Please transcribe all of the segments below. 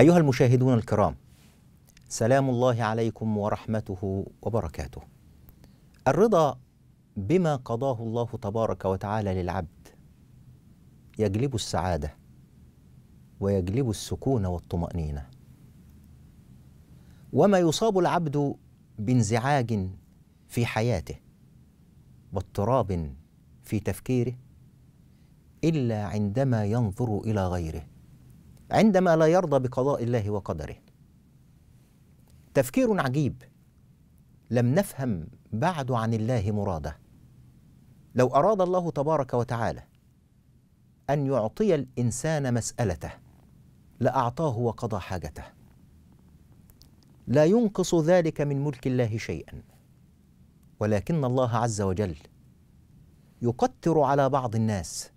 أيها المشاهدون الكرام سلام الله عليكم ورحمته وبركاته الرضا بما قضاه الله تبارك وتعالى للعبد يجلب السعاده ويجلب السكون والطمانينه وما يصاب العبد بانزعاج في حياته واضطراب في تفكيره الا عندما ينظر الى غيره عندما لا يرضى بقضاء الله وقدره تفكير عجيب لم نفهم بعد عن الله مراده لو اراد الله تبارك وتعالى ان يعطي الانسان مسالته لاعطاه وقضى حاجته لا ينقص ذلك من ملك الله شيئا ولكن الله عز وجل يقتر على بعض الناس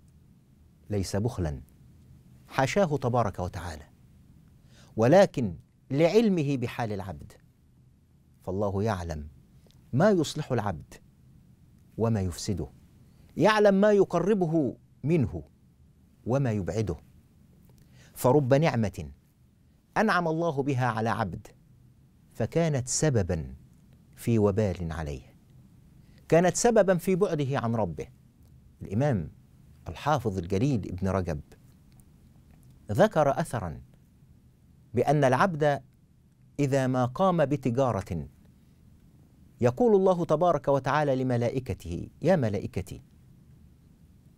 ليس بخلا حاشاه تبارك وتعالى ولكن لعلمه بحال العبد فالله يعلم ما يصلح العبد وما يفسده يعلم ما يقربه منه وما يبعده فرب نعمه انعم الله بها على عبد فكانت سببا في وبال عليه كانت سببا في بعده عن ربه الامام الحافظ الجليل ابن رجب ذكر اثرا بان العبد اذا ما قام بتجاره يقول الله تبارك وتعالى لملائكته يا ملائكتي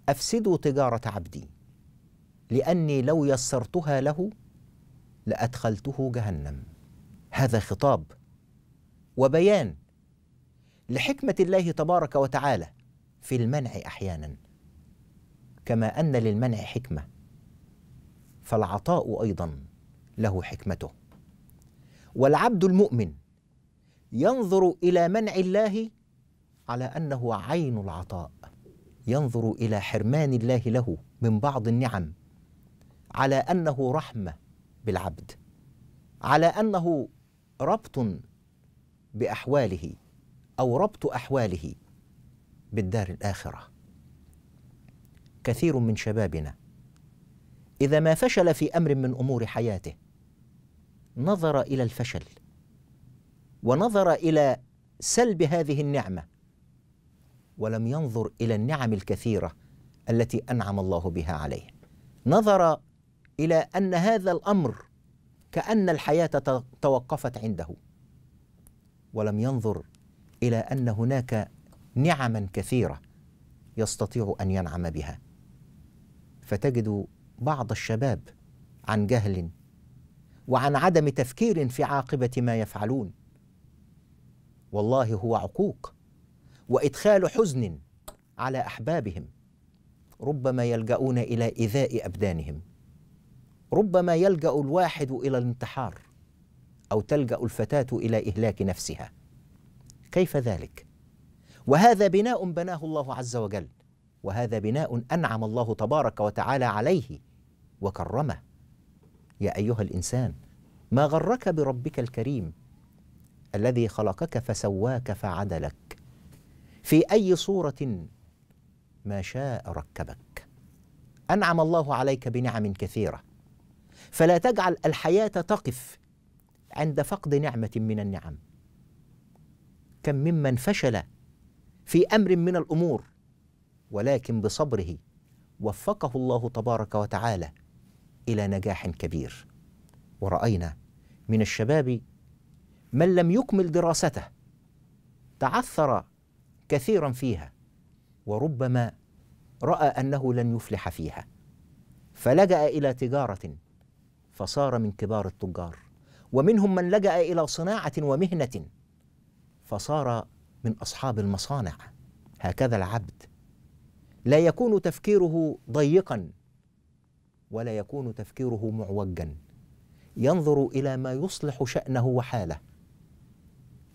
افسدوا تجاره عبدي لاني لو يسرتها له لادخلته جهنم هذا خطاب وبيان لحكمه الله تبارك وتعالى في المنع احيانا كما ان للمنع حكمه فالعطاء ايضا له حكمته والعبد المؤمن ينظر الى منع الله على انه عين العطاء ينظر الى حرمان الله له من بعض النعم على انه رحمه بالعبد على انه ربط باحواله او ربط احواله بالدار الاخره كثير من شبابنا إذا ما فشل في أمر من أمور حياته نظر إلى الفشل ونظر إلى سلب هذه النعمة ولم ينظر إلى النعم الكثيرة التي أنعم الله بها عليه نظر إلى أن هذا الأمر كأن الحياة توقفت عنده ولم ينظر إلى أن هناك نعما كثيرة يستطيع أن ينعم بها فتجد بعض الشباب عن جهل وعن عدم تفكير في عاقبة ما يفعلون والله هو عقوق وإدخال حزن على أحبابهم ربما يلجؤون إلى إيذاء أبدانهم ربما يلجأ الواحد إلى الانتحار أو تلجأ الفتاة إلى إهلاك نفسها كيف ذلك؟ وهذا بناء بناه الله عز وجل وهذا بناء انعم الله تبارك وتعالى عليه وكرمه يا ايها الانسان ما غرك بربك الكريم الذي خلقك فسواك فعدلك في اي صوره ما شاء ركبك انعم الله عليك بنعم كثيره فلا تجعل الحياه تقف عند فقد نعمه من النعم كم ممن فشل في امر من الامور ولكن بصبره وفقه الله تبارك وتعالى الى نجاح كبير وراينا من الشباب من لم يكمل دراسته تعثر كثيرا فيها وربما راى انه لن يفلح فيها فلجا الى تجاره فصار من كبار التجار ومنهم من لجا الى صناعه ومهنه فصار من اصحاب المصانع هكذا العبد لا يكون تفكيره ضيقا ولا يكون تفكيره معوجا ينظر الى ما يصلح شانه وحاله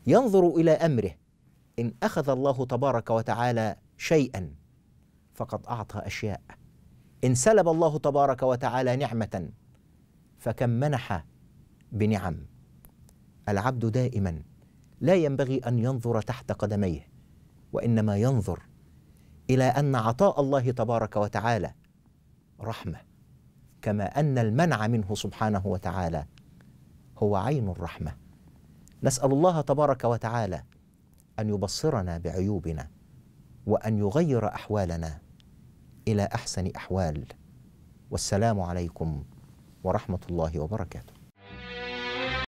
ينظر الى امره ان اخذ الله تبارك وتعالى شيئا فقد اعطى اشياء ان سلب الله تبارك وتعالى نعمه فكم منح بنعم العبد دائما لا ينبغي ان ينظر تحت قدميه وانما ينظر الى ان عطاء الله تبارك وتعالى رحمه كما ان المنع منه سبحانه وتعالى هو عين الرحمه نسال الله تبارك وتعالى ان يبصرنا بعيوبنا وان يغير احوالنا الى احسن احوال والسلام عليكم ورحمه الله وبركاته